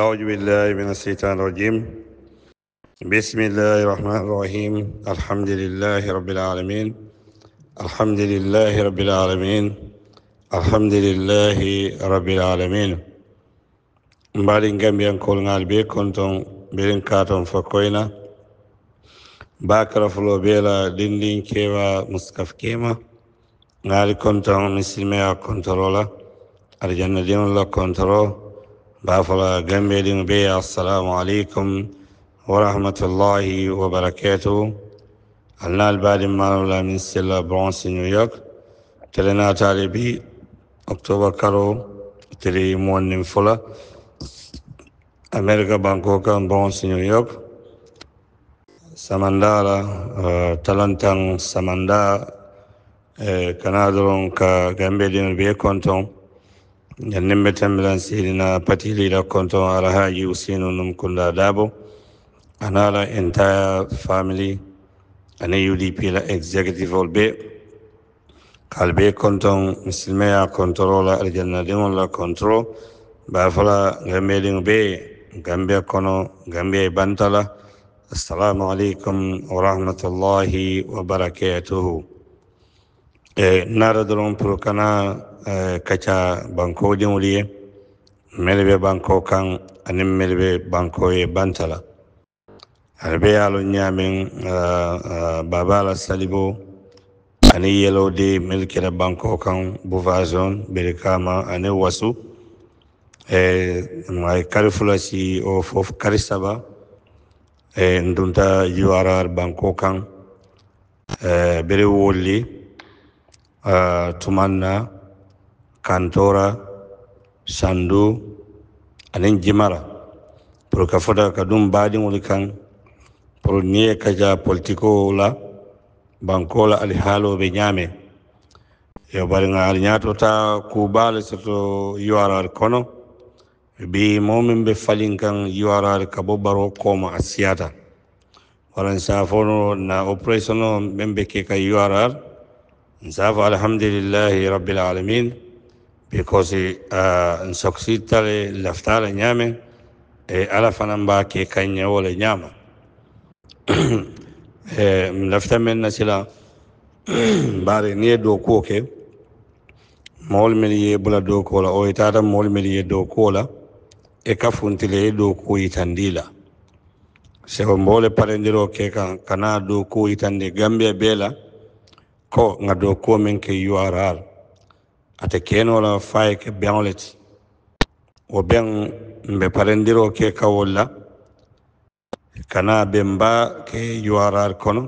أعوذ بالله من الشيطان الرجيم بسم الله الرحمن الرحيم الحمد لله رب العالمين الحمد لله رب العالمين الحمد لله رب العالمين مبارين جميعاً كل نالبي كنتم بلين كاتم فكوينة باكرة فلو بيلا دين دين كيما مسكف كيما نالي كنتم مسلمي كنترولا الجنة دين الله كنترول بافلا جنبيدين بي السلام عليكم ورحمة الله وبركاته أنا البعد مالولا من سلا برونس نيويورك تلنا تالبي أكتوبر كارو تري مونين فلا أمريكا بانكوكا برونس نيويورك سمندارا تلنتان سمندار كنادرون كجنبيدين بي كونتون jannin betan bilan sirina patili da konton alhaji usinu num kunda dabo anala entire family ana udp la executive all be kalbe konton musilmeya controla aljanna dimon la control ba fala gambelin be gambia kono gambia bantala assalamu alaikum wa rahmatullahi wa barakatuhu Eh, nara dɔrɔn pour kana eh, kaca banko denw ye mele bɛ banko kan ani mele bɛ banko ye banta la ale bɛ yalo ɲaamin eh, baba la salibo ani yɛlɛw de mele kɛra banko kan bufa zone berikama ani wasu a ye kari fɔlɔ si o fo kari saba ndunta urr banko kan bere wolli uh, tumanna kantora sandu anin jimara pour ka fota ka ɗum mbaɗiŋol kan pour ni e kaja politiko la bankola alihaaloɓe ñaame yo bari ŋa ali ñatota kubaale soto yuwarare kono bi momin ɓe falin kan yuwarare ka bo baro koma a siyata waran safono na opération o ke ka yuwarare Nsafu alhamdulillahi rabbil alamin because uh, nsoksitale laftala nyame e ala fanamba ke kanya wole nyama e lafta men na sila bare ni do ko ke mol mel ye bula do ko la o itata mol mel ye do ko la e kafuntile do ko itandila sebo mbole parendiro ke kan kana doku ko itande gambia bela ko nga do ko men ke urr ate kenola faye ke beŋo le ti wo parendiro ke kawol kana be mba ke urr kono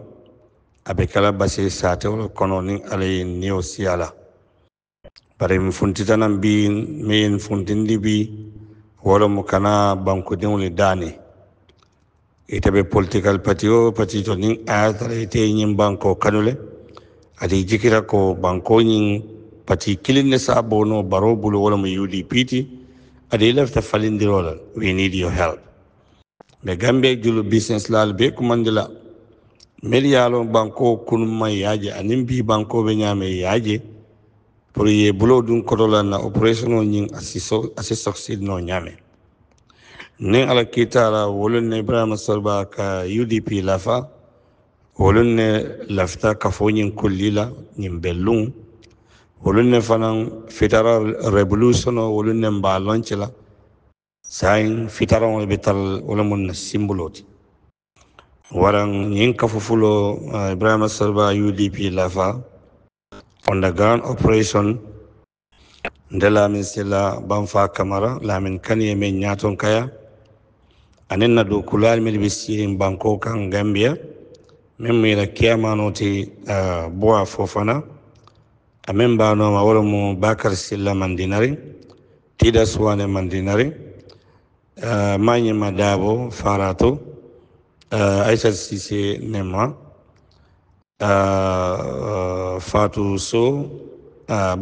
abe kala basi satewol kono ni ala ye niyo siya la bari n funtitanan bi me funtindi bi wolomu kana bankudiŋo le daani ite be political pati o pati to niŋ a ye tara ñiŋ banko kanu adi jikira ko bankoñin pati kilinne sabo no baro bulu wala mo UDPT adi lefta falindirola we need your help me gambe julu business lal be kumandila mel yalo banko kunuma yaje anin bi banko be nyame yaje pour ye bulo dun kotola na operation o nyin asiso asisoxid no nyame ne ala kitara wolon ne ibrahima sarba ka UDP lafa olu ne lafita kafoɲin kolli la nin bellun wolu ne fanaŋ fitara revolution wolu ne mba lonce la sayin fitaran be tara wala mun na simbolo ti waran yin kafufulo eh, ibrahima sarba udp lafa on the ground operation nde lamin sila banfa kamara lamin kaniye men ñaton kaya anin na do kulal mel be sirin banko kaŋ gambia min i la kiyamano ti uh, bowa fo fana a amin wo wolemu bakar silla mandinari tida suwane mandinari uh, mañima daabo farato uh, aissat sise nema uh, uh, fatu so uh,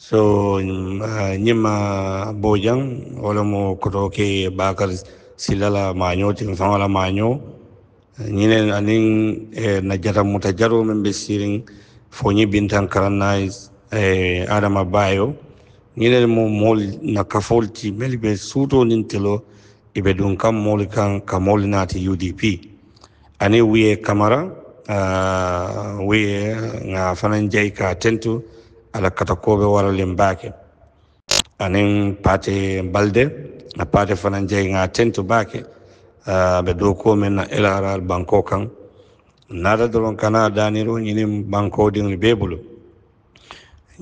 so ñima uh, wo wolemu koto ke bakar silla la maño tin la maño ñinen anin eh, eh, na jatamuta muta jaro men be sirin foñi bintan karanna adama bayo ñinen mo mol na kafol ti mel be suto nin telo ibe dun kam mol kan ka mol nati udp ani wiye kamara uh, wiye nga fanan jay ka tentu ala kata kobe wara len bake anin pate balde na pate fanan jay nga tentu bake a ah, bɛ do ko na elhara banko kan nata doron kana daniro ɲini banko dinri bee bolo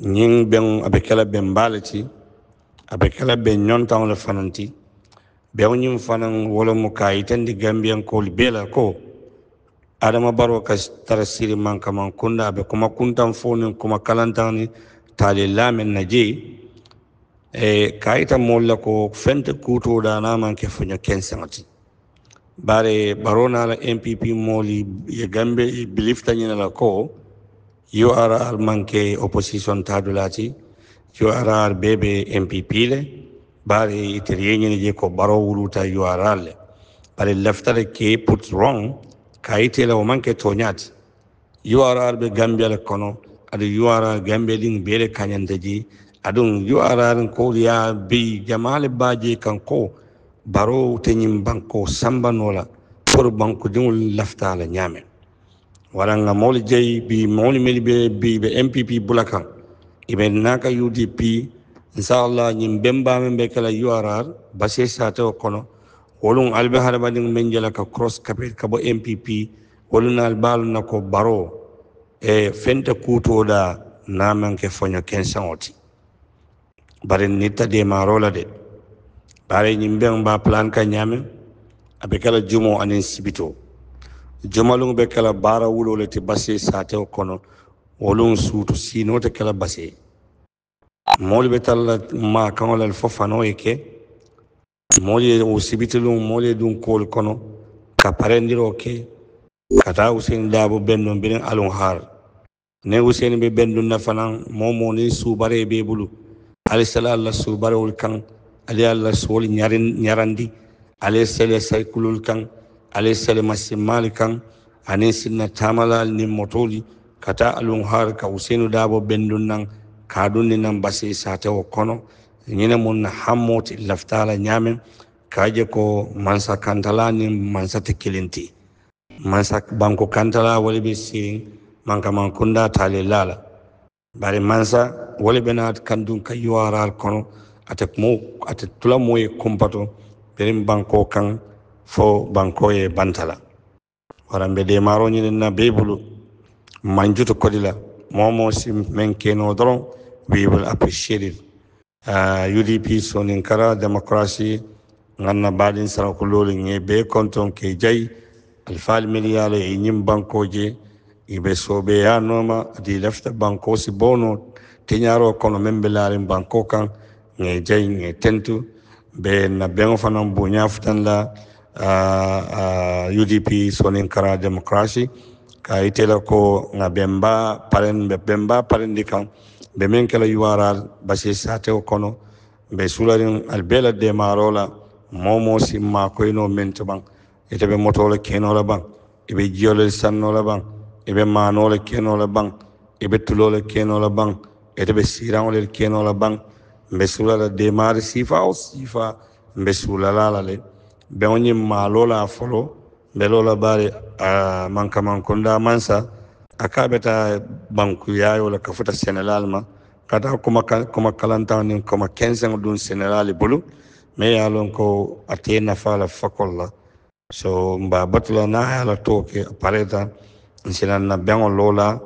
ñin bɛŋ a bɛ kɛla bɛn baa le ti a bɛ kɛla bɛn ɲɔntaŋo le ka yitendi gambiyan koolu bee la ko adama baro ka tara siri man kaman kunda a kuma kuntan fo kuma kalantaŋ ni taali laameŋ na jee eh, ka yita moolu la ko feŋ te kuutoo daa naa bare barona la mpp moli ye gambe bilifta nyina la ko yo ara al manke opposition tadulati yo ara al bebe mpp le bare iteriye nyina je ko baro wuluta yo ara le bare leftare ke put wrong kaite la manke tonyat yo ara al be gambe la kono adu yo ara gambe ding bere kanyanta ji adun yo ara ko ya bi jamale baje kan ko barow te ñiŋ banko sambanola pour bankudiŋol lafita la ñaamen wala nga moolu jeyi bi moolu melu be bi be mpp bula kaŋ ibe naaka udp inshallah ñiŋ bembaameŋ be kela urr basee saatewo kono woluŋ ali be hadamadiŋo meŋ je la ka cross kapit ka bo mpp wolu naali baalu na ko baro e ee, fente kuutoo daa naamaŋ ke foño kenseŋo ti bari nitta deemaaroo la de bare ñim ben ba plan ka ñame abe kala jumo anen sibito jumalu be kala bara wulo le ti basse sa sate kono wolon suutu sino te kala basse mol be tal ma kan wala fofano e ke mol ye o sibitulu mol ye dun kol kono ka parendiro ke kata usen dabo benno benen alon har ne usen be bendu na fanan momo ni su bare be bulu alisala allah subarewol kan ale ye lasogoli ɲarandi ale ye sɛlɛ sayikulolu kan ale ye sɛlɛ masimali kan ani sinna tamala ni motoli ka taa alun har ka usenu daabo bendun nan kaadunni nan basi sate kono ñine mun na hammoti laftala ñaamen kaaje ko mansa kantala ni mansa kilinti mansa banko kantala wala be sirin manka man kunda tale lala bari mansa wala be naat kandun kayyuwaral kono ate kumaw ate tula mow ye kompato benin banko kan fo banko ye bantala wara mbe demaro ñinin bee bulu manjuto kodi la momo si men keno doron we will appreciate it uh, ah, udp sonin kara démocratie ganna baɗin sarakulolin ye be konton ke jayi alfaali min yaala e ñim bankoje iɓe soɓeyanoma adi lefta banko si bono teñaro kono men ɓe laarin banko kan ŋe jay ŋe tentu be na beŋo fana bunya futan la uh, uh, udp sonin kara demokrasi ka itela ko ŋa bemba paren be bemba parendi dikam be meŋ kela yuwaral basi sateo kono be sularin albela de marola momo simma ko ino mento bang ite be moto la keno la ban ibe jiyo la sanno la bang ibe maano la keno la bang ibe tulo la keno la bang ite be siraŋo keno la ban mbe sulala demari sifa o sifa mbe sulala la le beŋo ñiŋ maalo la folo mbe lo la bari a mankamankunda mansa a ka be taa bankuyayo le ka futa senelal ma ka taa kuma, kuma kalantaŋo niŋ kuma kenseŋo duŋ senelali bulu me ye a ko a te nafa la fakol la so mba batula na ya la to ke pareta nsina na bengo lola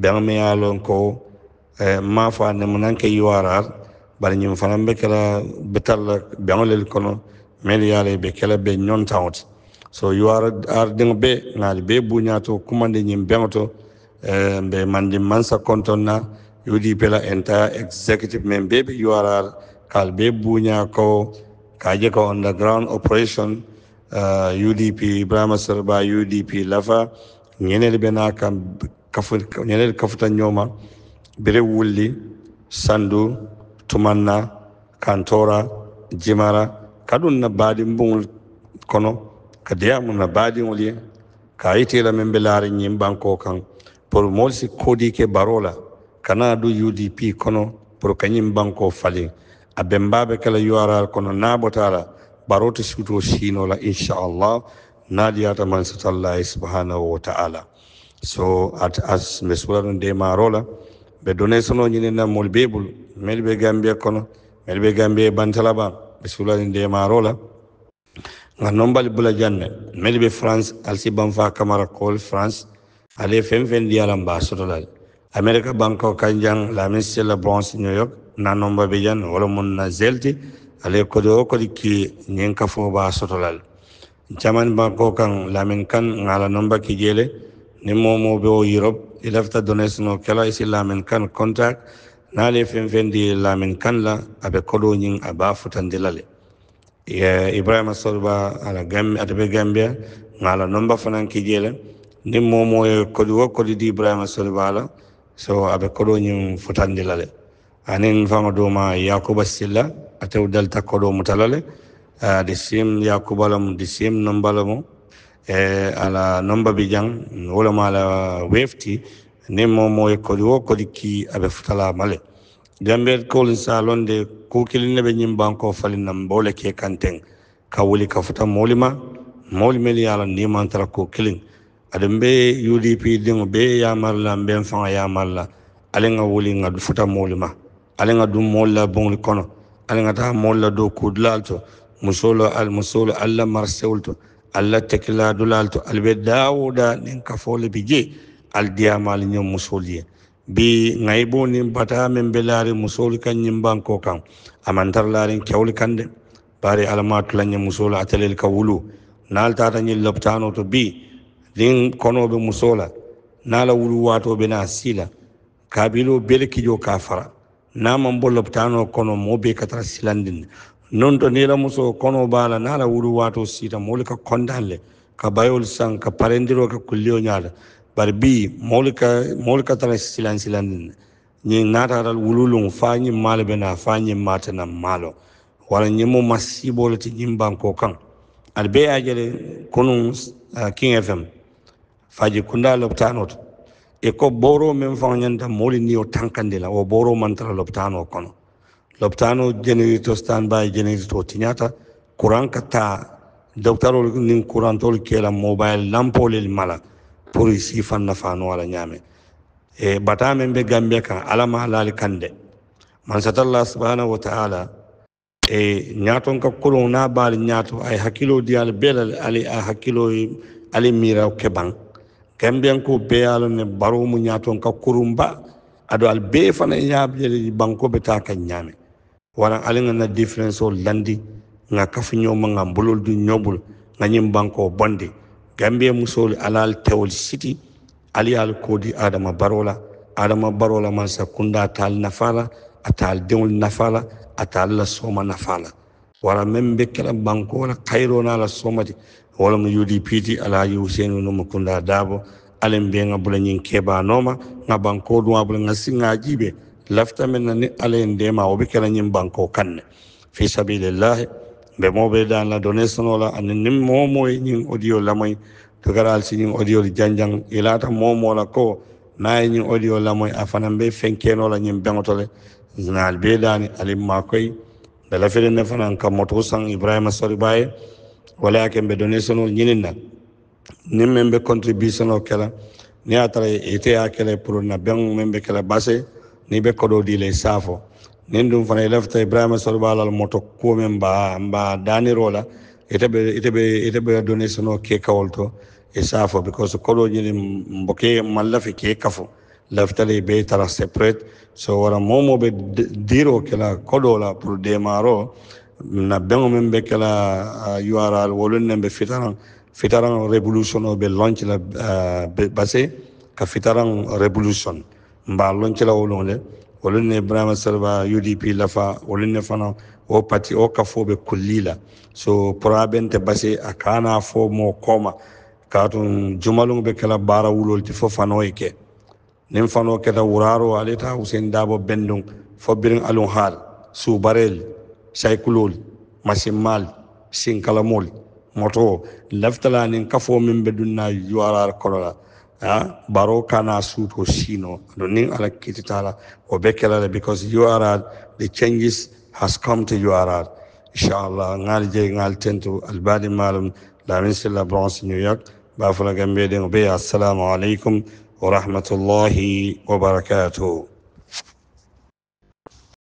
bengo me ya lon ko eh, ma fa ne munan ke yuarar bari ñin fana be kɛla be tarla bɛŋo lel kɔnɔ mel ye ala be kɛla be ɲɔn taŋo ti so yo ardiŋo be ŋaali be buɲa to kumandi eh, ñin bɛŋo to be mandi mansa konton na udp la entire executive men be be urr kaal be buña ko ka je ka underground operation uh, eh, udp ibrahima serba udp lafa ñenel be na kam kafu ñenel kafuta ñoma bere wulli sandu tumanna kantora jimara kadun na baadin buŋol kono ka deya na baadiŋol ye ka a yitira be laariŋ ñiŋ banko pour moolu si koodi ke kana du udp kono pour ka ñiŋ banko a bembaa be ke kono naa bota suto siino inchallah naa diyata subhanahu wa taala so at as mbe sula ɗon demaaro la ɓe donation o meli be gambia kono meli be gambia e bantalaban bisulani ndemarola nga nombali bula janne meli be france alsi banfa kamara kol france ale fen fen diyalan ba sotolal america banko kanjang lamin sela bronze new york na nomba be janne wala mun na zelti ale kodi o kodi ki ñin kafo ba sotolal jaman banko kan lamin kan ngala nomba ki jele ni momo be o europe ilafta e donation o kala isi e lamin kan contact naale fen fendi lamin kan la abe koɗoñin a ba futandilale ye ibrahima sorba ala gambe ataɓe gambia ngala nomba fanan kijele nin momoye kodi wo kodi di ibrahima sorba ala so aɓe koɗoñin futandilale anin fama doma yakuba silla a tew dalta koɗo mutalale de sim yakubalam de sim nombalamo e ala nomba bi jang wolama ala wefti ni moom mooy koli wo koli ki aɓe futalama le gambiyat kolin sa londe kukilinne ɓe ñimbanko falinan bowle ke kanten ka wuli ka futa molima molimel yala nimantara ko kilin aɗum ɓe udp ɗiŋo ɓe yamarla ɓen faŋa yamarla aliŋa wuli ŋa futa molima aliŋa dum molla boŋli kono aliŋa taa molla dow kudulal to musolo musolo allah marsewol to allah tekila dulal dawuda ɗin kafole bi jee aldiyamali ñoom musol ye bi ŋayibo nin bata min be laari musolu kan ñimbanko kan amantar laarin kewli kan de bari alama tula ñe musolu atelel ka wulu naal tata ñin loptano to bi nin kono be musola naala wulu waato be na sila kabilo bele kijo ka fara naman bo loptano kono mo be katara silandin non to nila muso kono bala naala wulu waato sita moolu ka kondan le ka bayol san ka parendiro ka kullio ñaala barbi bi moolu ka silan silan ni nata ral naata fanyi mal bena fanyi mata na malo wala ni mo masibo naŋ maalo walla ñiŋ mu ma siiboo le ti ñiŋ banko kaŋ ali bee ye a king fm faji kunda lopitaanoo e ko boro meŋ fanyanta moli ni o tankandi la wo booroo maŋ tara kono lopitaanoo jenerito stan baa ye jenerito tiñaata kuraŋ ka taa doctarolu kela mobile lampole mala pour si fanna fanu wala nyame e bata men be gambia kan ala ma halali kande man satalla subhanahu wa ta'ala e nyaton ka kolon na baali ñaato ay hakilo dial belal ali a hakilo ali mira ke ban gambian ko be yalo ne baro mu nyaton ka kurumba ado al be fana yaabjele banko be ta kan nyame wala ali na difference o landi nga kafu ñoma nga mbulol du ñobul nga ñim banko bondi gambiya musol alal tewol siti ali al kodi adama barola adama barola man sakunda atal nafala atal dewol nafala atal la soma nafala wala men be kala banko la na la somati wala mu UDP ti ala Hussein no makunda dabo alen be nga bulanyin keba noma nga banko do abul nga jibe lafta men ni alen dema obi kala banko kanne fi sabilillah ɓemoɓe dan la donation ola anen momo e ñin audio lamoy to gara alsi ñin audio le janjang e momola ko na e ñin audio lamoy a fanan ɓe fenkenola ñin beŋotole naal be dani alim makoy ɓe lafiri fanan kam moto san ibrahima sori baye wala yaken ɓe donation ol ñinin na nin men ɓe contribution o kela ni a tara ite ya kela pour na beŋ men ɓe kela base ni ɓe koɗo dile safo nin dun fana i lafita ibrahima soɗo ɓaalal moto kuome mba mba danirola iteɓe ite be donation o ke kawol to e saafo because koɗoji ɗi mboke mallafi ke kafo leftale be tara separate so wara momoɓe diro kela la pour démaro na beŋo meŋ be kela url uh, wolun ne be fitaran fitaran révolution be launch la uh, base ka fitaran révolution mba launch la wolon le olu ne ibrahima saliba udp lafa olu ne fana o pati o ka be bɛ kulli la so problem tɛ base a kana n'a fɔ mɔɔ kɔ ma k'a tun jumalenw bɛ kɛla baara wulu olu tɛ fano fanɔ ye kɛ nin fanɔ kɛta wuraro ale ta husen dabɔ bendon fɔ birin alon hal subarel saikulol masimmal sinkalamol mɔtɔ laftala nin kafo min bɛ dunna yuwarar kɔrɔ la Ah, baro kana suit shino. sino nin ala kititala o be kelala because are the changes has come to you are. inshallah ngal je ngal tentu albadi malum lamin silla bronze new york bafula gambe den be assalamu alaikum wa rahmatullahi wa barakatuh